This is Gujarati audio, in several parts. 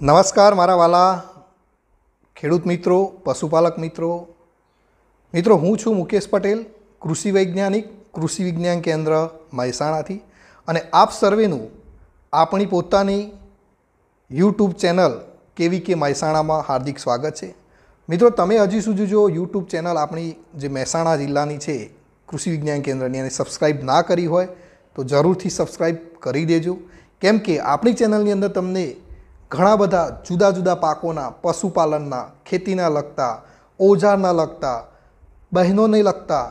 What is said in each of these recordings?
નમસ્કાર મારા વાલા ખેડૂત મિત્રો પશુપાલક મિત્રો મિત્રો હું છું મુકેશ પટેલ કૃષિ વૈજ્ઞાનિક કૃષિ વિજ્ઞાન કેન્દ્ર મહેસાણાથી અને આપ સર્વેનું આપણી પોતાની યુટ્યુબ ચેનલ કેવી કે મહેસાણામાં હાર્દિક સ્વાગત છે મિત્રો તમે હજી સુધી જો યુટ્યુબ ચેનલ આપણી જે મહેસાણા જિલ્લાની છે કૃષિ વિજ્ઞાન કેન્દ્રની એને સબસ્ક્રાઈબ ના કરી હોય તો જરૂરથી સબસ્ક્રાઈબ કરી દેજો કેમ કે આપણી ચેનલની અંદર તમને ઘણા બધા જુદા જુદા પાકોના પશુપાલનના ખેતીના લગતા ઓજારના લગતા બહેનોને લગતા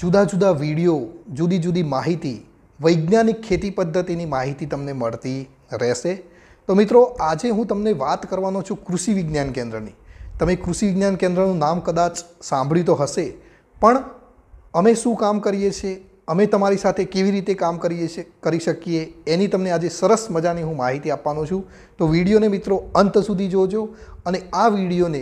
જુદા જુદા વિડીયો જુદી જુદી માહિતી વૈજ્ઞાનિક ખેતી પદ્ધતિની માહિતી તમને મળતી રહેશે તો મિત્રો આજે હું તમને વાત કરવાનો છું કૃષિ વિજ્ઞાન કેન્દ્રની તમે કૃષિ વિજ્ઞાન કેન્દ્રનું નામ કદાચ સાંભળ્યું તો હશે પણ અમે શું કામ કરીએ છીએ અમે તમારી સાથે કેવી રીતે કામ કરીએ છીએ કરી શકીએ એની તમને આજે સરસ મજાની હું માહિતી આપવાનો છું તો વિડીયોને મિત્રો અંત સુધી જોજો અને આ વિડીયોને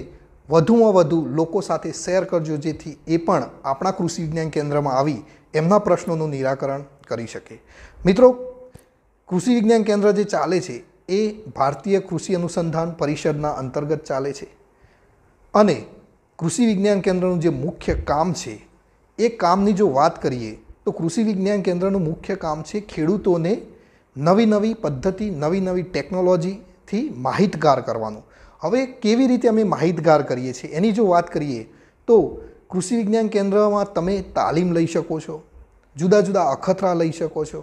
વધુમાં વધુ લોકો સાથે શેર કરજો જેથી એ પણ આપણા કૃષિ વિજ્ઞાન કેન્દ્રમાં આવી એમના પ્રશ્નોનું નિરાકરણ કરી શકે મિત્રો કૃષિ વિજ્ઞાન કેન્દ્ર જે ચાલે છે એ ભારતીય કૃષિ અનુસંધાન પરિષદના અંતર્ગત ચાલે છે અને કૃષિ વિજ્ઞાન કેન્દ્રનું જે મુખ્ય કામ છે એ કામની જો વાત કરીએ તો કૃષિ વિજ્ઞાન કેન્દ્રનું મુખ્ય કામ છે ખેડૂતોને નવી નવી પદ્ધતિ નવી નવી ટેકનોલોજીથી માહિતગાર કરવાનું હવે કેવી રીતે અમે માહિતગાર કરીએ છીએ એની જો વાત કરીએ તો કૃષિ વિજ્ઞાન કેન્દ્રમાં તમે તાલીમ લઈ શકો છો જુદા જુદા અખતરા લઈ શકો છો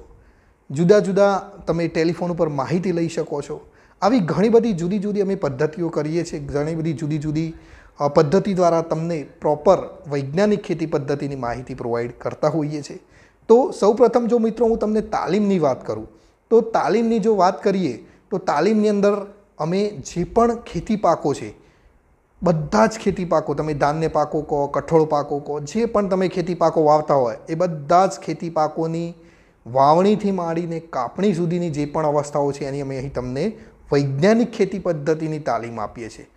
જુદા જુદા તમે ટેલિફોન ઉપર માહિતી લઈ શકો છો આવી ઘણી બધી જુદી જુદી અમે પદ્ધતિઓ કરીએ છીએ ઘણી બધી જુદી જુદી પદ્ધતિ દ્વારા તમને પ્રોપર વૈજ્ઞાનિક ખેતી પદ્ધતિની માહિતી પ્રોવાઈડ કરતા હોઈએ છીએ તો સૌપ્રથમ જો મિત્રો હું તમને તાલીમની વાત કરું તો તાલીમની જો વાત કરીએ તો તાલીમની અંદર અમે જે પણ ખેતી પાકો છે બધા જ ખેતી પાકો તમે ધાન્ય પાકો કહો કઠોળ પાકો કહો જે પણ તમે ખેતી પાકો વાવતા હોય એ બધા જ ખેતી પાકોની વાવણીથી માંડીને કાપણી સુધીની જે પણ અવસ્થાઓ છે એની અમે અહીં તમને વૈજ્ઞાનિક ખેતી પદ્ધતિની તાલીમ આપીએ છીએ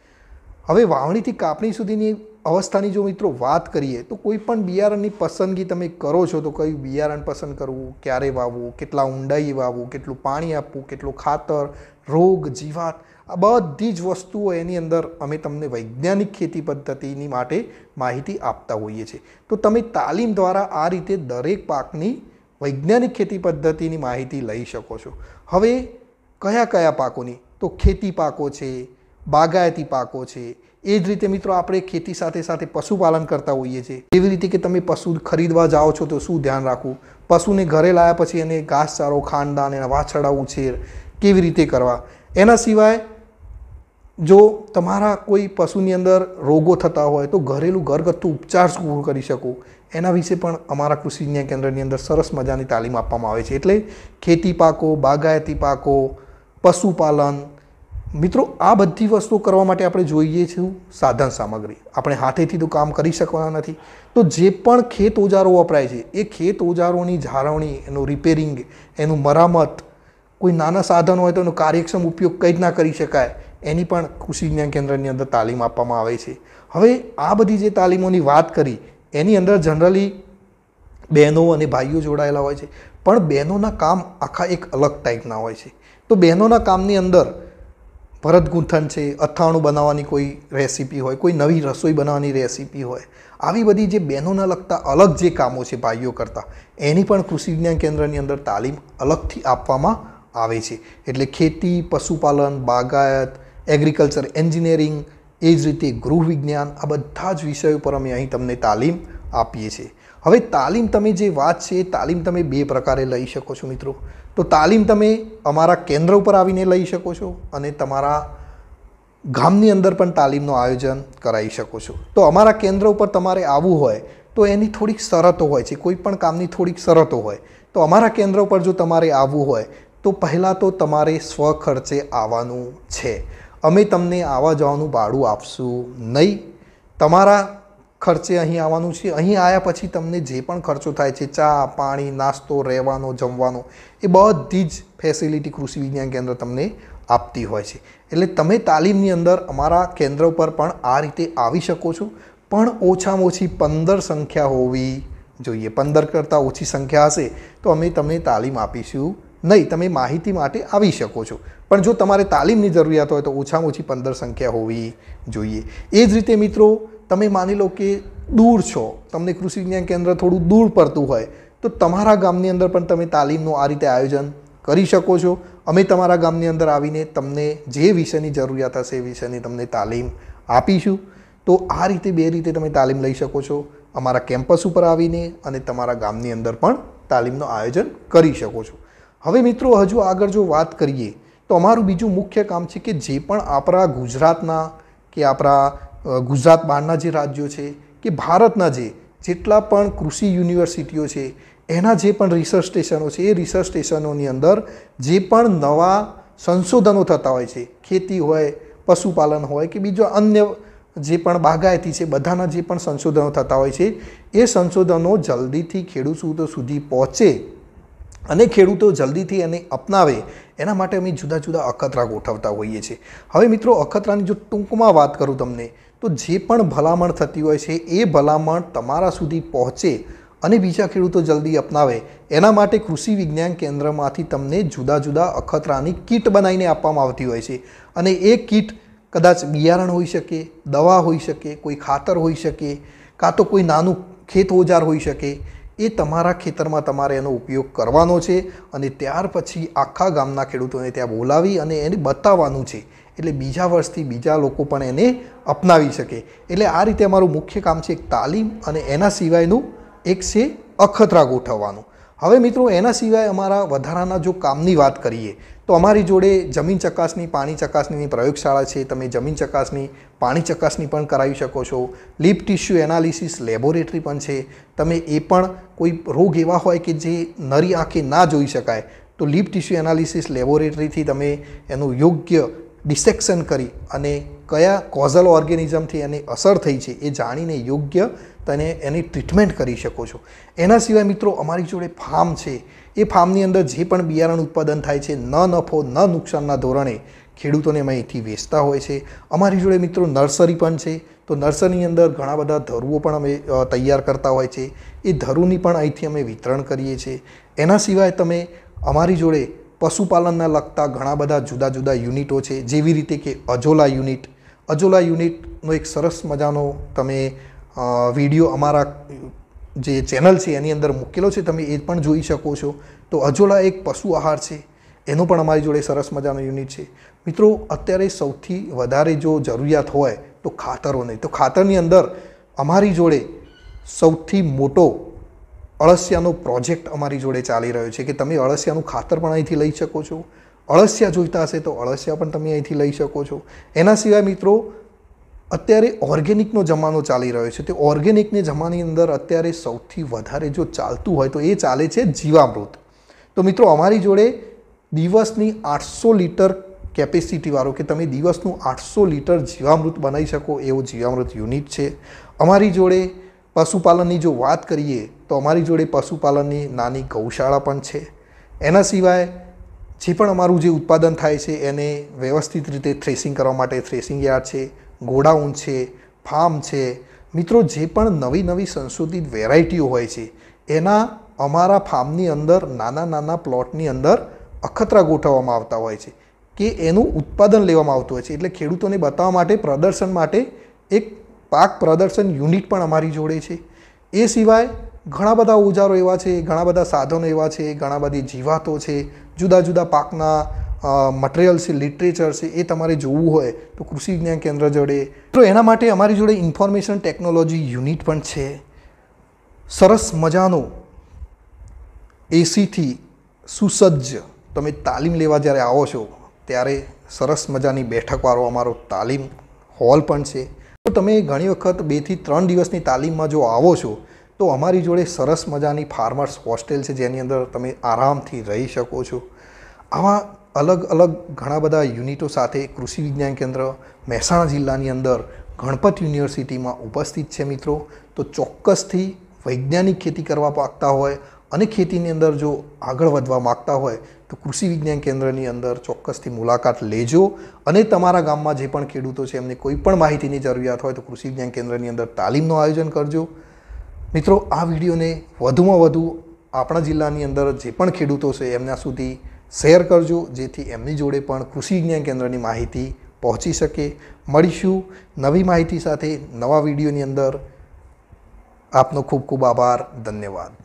હવે વાવણીથી કાપણી સુધીની અવસ્થાની જો મિત્રો વાત કરીએ તો કોઈ પણ બિયારણની પસંદગી તમે કરો છો તો કયું બિયારણ પસંદ કરવું ક્યારે વાવવું કેટલા ઊંડાઈ વાવવું કેટલું પાણી આપવું કેટલું ખાતર રોગ જીવાત આ બધી જ વસ્તુઓ એની અંદર અમે તમને વૈજ્ઞાનિક ખેતી પદ્ધતિની માટે માહિતી આપતા હોઈએ છીએ તો તમે તાલીમ દ્વારા આ રીતે દરેક પાકની વૈજ્ઞાનિક ખેતી પદ્ધતિની માહિતી લઈ શકો છો હવે કયા કયા પાકોની તો ખેતી પાકો છે બાગાયતી પાકો છે એ જ રીતે મિત્રો આપણે ખેતી સાથે સાથે પશુપાલન કરતા હોઈએ છીએ એવી રીતે કે તમે પશુ ખરીદવા જાઓ છો તો શું ધ્યાન રાખવું પશુને ઘરે લાવ્યા પછી એને ઘાસચારો ખાનદાન એના વાછરડા ઉછેર કેવી રીતે કરવા એના સિવાય જો તમારા કોઈ પશુની અંદર રોગો થતા હોય તો ઘરેલું ઘરગથ્થુ ઉપચાર શું કરી શકો એના વિશે પણ અમારા કૃષિ કેન્દ્રની અંદર સરસ મજાની તાલીમ આપવામાં આવે છે એટલે ખેતી પાકો બાગાયતી પાકો પશુપાલન મિત્રો આ બધી વસ્તુઓ કરવા માટે આપણે જોઈએ છું સાધન સામગ્રી આપણે હાથેથી તો કામ કરી શકવાના નથી તો જે પણ ખેત ઓજારો વપરાય છે એ ખેત ઓજારોની જાળવણી એનું રિપેરિંગ એનું મરામત કોઈ નાના સાધન હોય તો એનો કાર્યક્ષમ ઉપયોગ કઈ રીતના કરી શકાય એની પણ કૃષિ જ્ઞાન કેન્દ્રની અંદર તાલીમ આપવામાં આવે છે હવે આ બધી જે તાલીમોની વાત કરી એની અંદર જનરલી બહેનો અને ભાઈઓ જોડાયેલા હોય છે પણ બહેનોના કામ આખા એક અલગ ટાઈપના હોય છે તો બહેનોના કામની અંદર ભરત ગૂંથણ છે અથાણું બનાવવાની કોઈ રેસીપી હોય કોઈ નવી રસોઈ બનાવવાની રેસીપી હોય આવી બધી જે બહેનોના લગતા અલગ જે કામો છે ભાઈઓ કરતાં એની પણ કૃષિ વિજ્ઞાન કેન્દ્રની અંદર તાલીમ અલગથી આપવામાં આવે છે એટલે ખેતી પશુપાલન બાગાયત એગ્રીકલ્ચર એન્જિનિયરિંગ એ જ રીતે ગૃહ વિજ્ઞાન આ બધા જ વિષયો પર અમે અહીં તમને તાલીમ આપીએ છીએ હવે તાલીમ તમે જે વાત છે એ તાલીમ તમે બે પ્રકારે લઈ શકો છો મિત્રો તો તાલીમ તમે અમારા કેન્દ્ર ઉપર આવીને લઈ શકો છો અને તમારા ગામની અંદર પણ તાલીમનું આયોજન કરાવી શકો છો તો અમારા કેન્દ્ર ઉપર તમારે આવવું હોય તો એની થોડીક શરતો હોય છે કોઈ પણ કામની થોડીક શરતો હોય તો અમારા કેન્દ્ર ઉપર જો તમારે આવવું હોય તો પહેલાં તો તમારે સ્વ ખર્ચે આવવાનું છે અમે તમને આવવા જવાનું ભાડું આપશું નહીં તમારા ખર્ચે અહીં આવવાનું છે અહીં આવ્યા પછી તમને જે પણ ખર્ચો થાય છે ચા પાણી નાસ્તો રહેવાનો જમવાનો એ બધી જ ફેસિલિટી કૃષિ વિજ્ઞાન કેન્દ્ર તમને આપતી હોય છે એટલે તમે તાલીમની અંદર અમારા કેન્દ્ર પર પણ આ રીતે આવી શકો છો પણ ઓછામાં ઓછી પંદર સંખ્યા હોવી જોઈએ પંદર કરતાં ઓછી સંખ્યા હશે તો અમે તમને તાલીમ આપીશું નહીં તમે માહિતી માટે આવી શકો છો પણ જો તમારે તાલીમની જરૂરિયાત હોય તો ઓછામાં ઓછી પંદર સંખ્યા હોવી જોઈએ એ જ રીતે મિત્રો તમે માની લો કે દૂર છો તમને કૃષિ વિજ્ઞાન કેન્દ્ર થોડું દૂર પડતું હોય તો તમારા ગામની અંદર પણ તમે તાલીમનું આ રીતે આયોજન કરી શકો છો અમે તમારા ગામની અંદર આવીને તમને જે વિષયની જરૂરિયાત હશે એ વિષયની તમને તાલીમ આપીશું તો આ રીતે બે રીતે તમે તાલીમ લઈ શકો છો અમારા કેમ્પસ ઉપર આવીને અને તમારા ગામની અંદર પણ તાલીમનું આયોજન કરી શકો છો હવે મિત્રો હજુ આગળ જો વાત કરીએ તો અમારું બીજું મુખ્ય કામ છે કે જે પણ આપણા ગુજરાતના કે આપણા ગુજરાત બહારના જે રાજ્યો છે કે ભારતના જે જેટલા પણ કૃષિ યુનિવર્સિટીઓ છે એના જે પણ રિસર્ચ સ્ટેશનો છે એ રિસર્ચ સ્ટેશનોની અંદર જે પણ નવા સંશોધનો થતા હોય છે ખેતી હોય પશુપાલન હોય કે બીજો અન્ય જે પણ બાગાયતી છે બધાના જે પણ સંશોધનો થતા હોય છે એ સંશોધનો જલ્દીથી ખેડૂત સુધી પહોંચે અને ખેડૂતો જલ્દીથી એને અપનાવે એના માટે અમે જુદા જુદા અખતરા ગોઠવતા હોઈએ છીએ હવે મિત્રો અખતરાની જો ટૂંકમાં વાત કરું તમને તો જે પણ ભલામણ થતી હોય છે એ ભલામણ તમારા સુધી પહોંચે અને બીજા ખેડૂતો જલ્દી અપનાવે એના માટે કૃષિ વિજ્ઞાન કેન્દ્રમાંથી તમને જુદા જુદા અખતરાની કીટ બનાવીને આપવામાં આવતી હોય છે અને એ કીટ કદાચ બિયારણ હોઈ શકે દવા હોઈ શકે કોઈ ખાતર હોઈ શકે કાં તો કોઈ નાનું ખેત ઓજાર હોઈ શકે એ તમારા ખેતરમાં તમારે એનો ઉપયોગ કરવાનો છે અને ત્યાર પછી આખા ગામના ખેડૂતોને ત્યાં બોલાવી અને એને બતાવવાનું છે એટલે બીજા વર્ષથી બીજા લોકો પણ એને અપનાવી શકે એટલે આ રીતે અમારું મુખ્ય કામ છે એક તાલીમ અને એના સિવાયનું એક છે અખતરા ગોઠવવાનું હવે મિત્રો એના સિવાય અમારા વધારાના જો કામની વાત કરીએ તો અમારી જોડે જમીન ચકાસણી પાણી ચકાસણીની પ્રયોગશાળા છે તમે જમીન ચકાસણી પાણી ચકાસણી પણ કરાવી શકો છો લીપ ટિશ્યુ એનાલિસિસ લેબોરેટરી પણ છે તમે એ પણ કોઈ રોગ એવા હોય કે જે નરી આંખે ના જોઈ શકાય તો લીપ ટિશ્યુ એનાલિસિસ લેબોરેટરીથી તમે એનું યોગ્ય ડિસેક્શન કરી અને કયા કોઝલ ઓર્ગેનિઝમથી એની અસર થઈ છે એ જાણીને યોગ્ય તને એની ટ્રીટમેન્ટ કરી શકો છો એના સિવાય મિત્રો અમારી જોડે ફાર્મ છે એ ફાર્મની અંદર જે પણ બિયારણ ઉત્પાદન થાય છે ન નફો ન નુકસાનના ધોરણે ખેડૂતોને અમે અહીંથી વેચતા હોય છે અમારી જોડે મિત્રો નર્સરી પણ છે તો નર્સરીની અંદર ઘણા બધા ધરુઓ પણ અમે તૈયાર કરતા હોય છે એ ધરુની પણ અહીંથી અમે વિતરણ કરીએ છીએ એના સિવાય તમે અમારી જોડે પશુપાલનને લગતા ઘણા બધા જુદા જુદા યુનિટો છે જેવી રીતે કે અજોલા યુનિટ અજોલા યુનિટનો એક સરસ મજાનો તમે વિડીયો અમારા જે ચેનલ છે એની અંદર મૂકેલો છે તમે એ પણ જોઈ શકો છો તો અજોલા એક પશુ આહાર છે એનો પણ અમારી જોડે સરસ મજાનો યુનિટ છે મિત્રો અત્યારે સૌથી વધારે જો જરૂરિયાત હોય તો ખાતરો નહીં તો ખાતરની અંદર અમારી જોડે સૌથી મોટો અળસિયાનો પ્રોજેક્ટ અમારી જોડે ચાલી રહ્યો છે કે તમે અળસિયાનું ખાતર પણ અહીંથી લઈ શકો છો અળસિયા જોઈતા હશે તો અળસિયા પણ તમે અહીંથી લઈ શકો છો એના સિવાય મિત્રો અત્યારે ઓર્ગેનિકનો જમાનો ચાલી રહ્યો છે તે ઓર્ગેનિકને જમાની અંદર અત્યારે સૌથી વધારે જો ચાલતું હોય તો એ ચાલે છે જીવામૃત તો મિત્રો અમારી જોડે દિવસની આઠસો લીટર કેપેસિટીવાળો કે તમે દિવસનું આઠસો લીટર જીવામૃત બનાવી શકો એવો જીવામૃત યુનિટ છે અમારી જોડે પશુપાલનની જો વાત કરીએ તો અમારી જોડે પશુપાલનની નાની ગૌશાળા પણ છે એના સિવાય જે પણ અમારું જે ઉત્પાદન થાય છે એને વ્યવસ્થિત રીતે થ્રેસિંગ કરવા માટે થ્રેસિંગ યાર્ડ છે ગોડાઉન છે ફાર્મ છે મિત્રો જે પણ નવી નવી સંશોધિત વેરાયટીઓ હોય છે એના અમારા ફાર્મની અંદર નાના નાના પ્લોટની અંદર અખતરા ગોઠવવામાં આવતા હોય છે કે એનું ઉત્પાદન લેવામાં આવતું હોય છે એટલે ખેડૂતોને બતાવવા માટે પ્રદર્શન માટે એક પાક પ્રદર્શન યુનિટ પણ અમારી જોડે છે એ સિવાય ઘણા બધા ઓજારો એવા છે ઘણા બધા સાધનો એવા છે ઘણા બધી જીવાતો છે જુદા જુદા પાકના મટીરિયલ્સ છે લિટરેચર છે એ તમારે જોવું હોય તો કૃષિ વિજ્ઞાન કેન્દ્ર જોડે તો એના માટે અમારી જોડે ઇન્ફોર્મેશન ટેકનોલોજી યુનિટ પણ છે સરસ મજાનો એસીથી સુસજ્જ તમે તાલીમ લેવા જ્યારે આવો છો ત્યારે સરસ મજાની બેઠકવાળો અમારો તાલીમ હોલ પણ છે તો તમે ઘણી વખત બેથી ત્રણ દિવસની તાલીમમાં જો આવો છો તો અમારી જોડે સરસ મજાની ફાર્મર્સ હોસ્ટેલ છે જેની અંદર તમે આરામથી રહી શકો છો આવા અલગ અલગ ઘણા બધા યુનિટો સાથે કૃષિ વિજ્ઞાન કેન્દ્ર મહેસાણા જિલ્લાની અંદર ગણપત યુનિવર્સિટીમાં ઉપસ્થિત છે મિત્રો તો ચોક્કસથી વૈજ્ઞાનિક ખેતી કરવા પાકતા હોય અને ખેતીની અંદર જો આગળ વધવા માગતા હોય તો કૃષિ વિજ્ઞાન કેન્દ્રની અંદર ચોક્કસથી મુલાકાત લેજો અને તમારા ગામમાં જે પણ ખેડૂતો છે એમને કોઈ પણ માહિતીની જરૂરિયાત હોય તો કૃષિ વિજ્ઞાન કેન્દ્રની અંદર તાલીમનું આયોજન કરજો મિત્રો આ વિડીયોને વધુમાં વધુ આપણા જિલ્લાની અંદર જે પણ ખેડૂતો છે એમના સુધી શેર કરજો જેથી એમની જોડે પણ કૃષિ વિજ્ઞાન કેન્દ્રની માહિતી પહોંચી શકે મળીશું નવી માહિતી સાથે નવા વિડીયોની અંદર આપનો ખૂબ ખૂબ આભાર ધન્યવાદ